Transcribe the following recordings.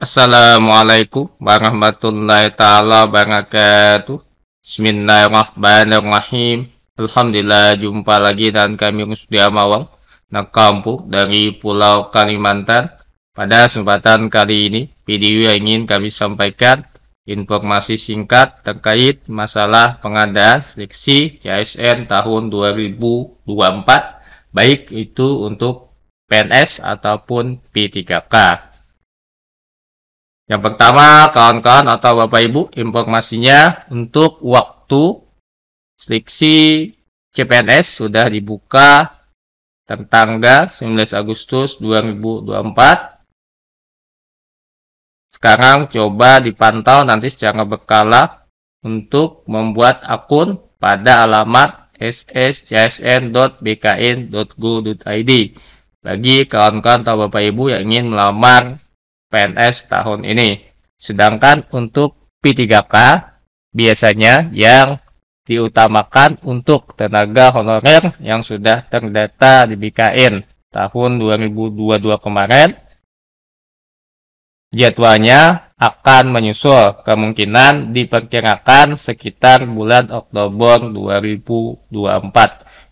Assalamualaikum warahmatullahi taala wabarakatuh. Bismillahirrahmanirrahim. Alhamdulillah jumpa lagi dan kami di Amawang anak dari Pulau Kalimantan. Pada kesempatan kali ini, video yang ingin kami sampaikan informasi singkat terkait masalah pengadaan seleksi CSN tahun 2024 baik itu untuk PNS ataupun P3K. Yang pertama, kawan-kawan atau Bapak Ibu, informasinya untuk waktu seleksi CPNS sudah dibuka tanggal 19 Agustus 2024. Sekarang coba dipantau nanti secara berkala untuk membuat akun pada alamat sscsn.bkn.go.id bagi kawan-kawan atau Bapak Ibu yang ingin melamar PNS tahun ini. Sedangkan untuk P3K biasanya yang diutamakan untuk tenaga honorer yang sudah terdata di BKN tahun 2022 kemarin. Jadwalnya akan menyusul kemungkinan diperkirakan sekitar bulan Oktober 2024.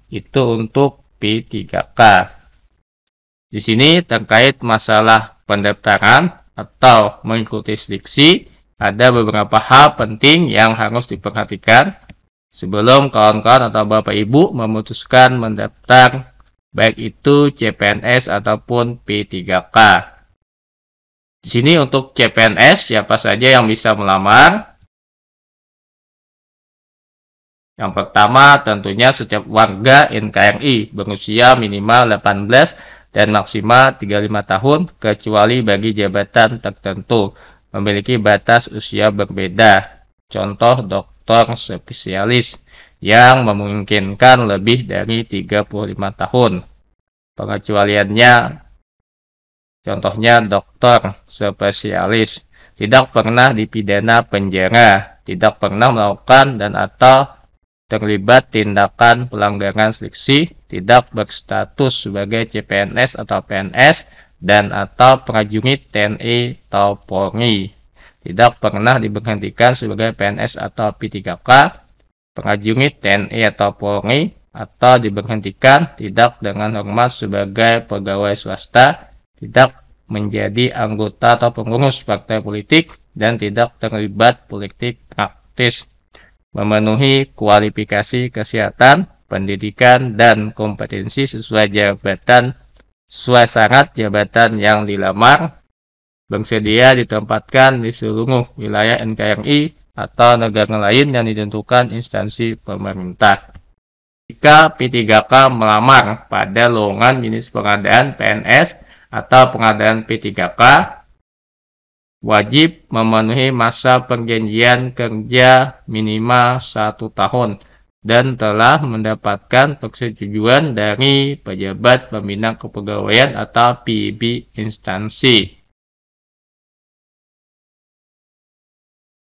Itu untuk P3K. Di sini terkait masalah pendaftaran atau mengikuti seleksi, ada beberapa hal penting yang harus diperhatikan sebelum kawan-kawan atau Bapak Ibu memutuskan mendaftar baik itu CPNS ataupun P3K. Di sini untuk CPNS siapa saja yang bisa melamar? Yang pertama tentunya setiap warga NKRI berusia minimal 18 dan maksimal 35 tahun kecuali bagi jabatan tertentu memiliki batas usia berbeda. Contoh dokter spesialis yang memungkinkan lebih dari 35 tahun. Pengecualiannya contohnya dokter spesialis tidak pernah dipidana penjara, tidak pernah melakukan dan atau terlibat tindakan pelanggaran seleksi tidak berstatus sebagai CPNS atau PNS dan atau prajurit TNI e atau Polri tidak pernah diberhentikan sebagai PNS atau P3K prajurit TNI e atau Polri atau diberhentikan tidak dengan hormat sebagai pegawai swasta tidak menjadi anggota atau pengurus partai politik dan tidak terlibat politik praktis memenuhi kualifikasi kesehatan, pendidikan, dan kompetensi sesuai jabatan sesuai syarat jabatan yang dilamar, bersedia ditempatkan di seluruh wilayah NKRI atau negara lain yang ditentukan instansi pemerintah. Jika P3K melamar pada lowongan jenis pengadaan PNS atau pengadaan P3K, wajib memenuhi masa perjanjian kerja minimal satu tahun dan telah mendapatkan persetujuan dari pejabat pembina kepegawaian atau Pib instansi.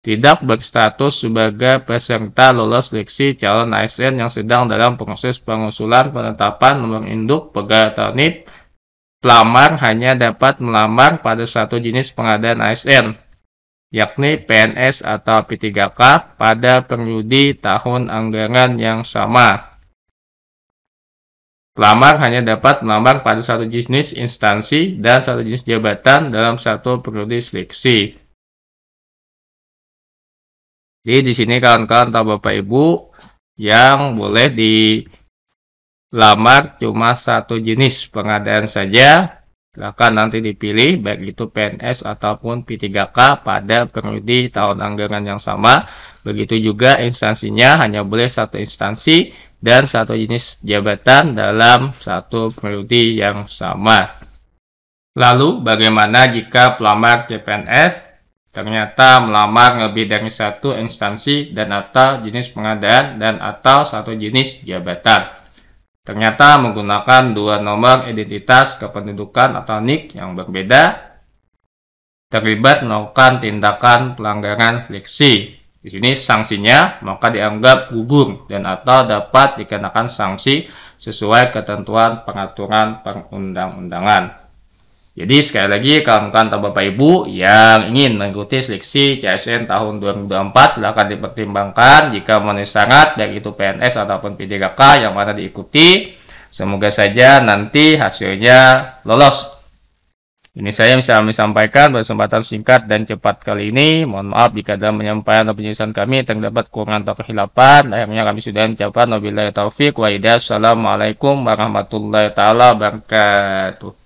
Tidak berstatus sebagai peserta lolos seleksi calon ASN yang sedang dalam proses pengusulan penetapan nomor induk pegawai teknik pelamar hanya dapat melamar pada satu jenis pengadaan ASN, yakni PNS atau P3K pada periode tahun anggaran yang sama. Pelamar hanya dapat melamar pada satu jenis instansi dan satu jenis jabatan dalam satu periode seleksi. Jadi di sini kawan-kawan atau Bapak Ibu yang boleh di lamar cuma satu jenis pengadaan saja. Silakan nanti dipilih baik itu PNS ataupun P3K pada periode tahun anggaran yang sama. Begitu juga instansinya hanya boleh satu instansi dan satu jenis jabatan dalam satu periode yang sama. Lalu bagaimana jika pelamar CPNS ternyata melamar lebih dari satu instansi dan atau jenis pengadaan dan atau satu jenis jabatan. Ternyata menggunakan dua nomor identitas kependudukan atau NIK yang berbeda terlibat melakukan tindakan pelanggaran fleksi. Di sini sanksinya maka dianggap gugur dan atau dapat dikenakan sanksi sesuai ketentuan pengaturan perundang-undangan. Jadi sekali lagi kawan kawan atau Bapak Ibu yang ingin mengikuti seleksi CSN tahun 2024 silahkan dipertimbangkan jika memenuhi syarat baik itu PNS ataupun PJKK yang mana diikuti. Semoga saja nanti hasilnya lolos. Ini saya bisa menyampaikan sampaikan kesempatan singkat dan cepat kali ini. Mohon maaf jika dalam menyampaikan atau penjelasan kami terdapat kekurangan atau kehilapan. Akhirnya kami sudah mencapai. Wabillahi taufiq wa hidayah. Assalamualaikum warahmatullahi taala wabarakatuh.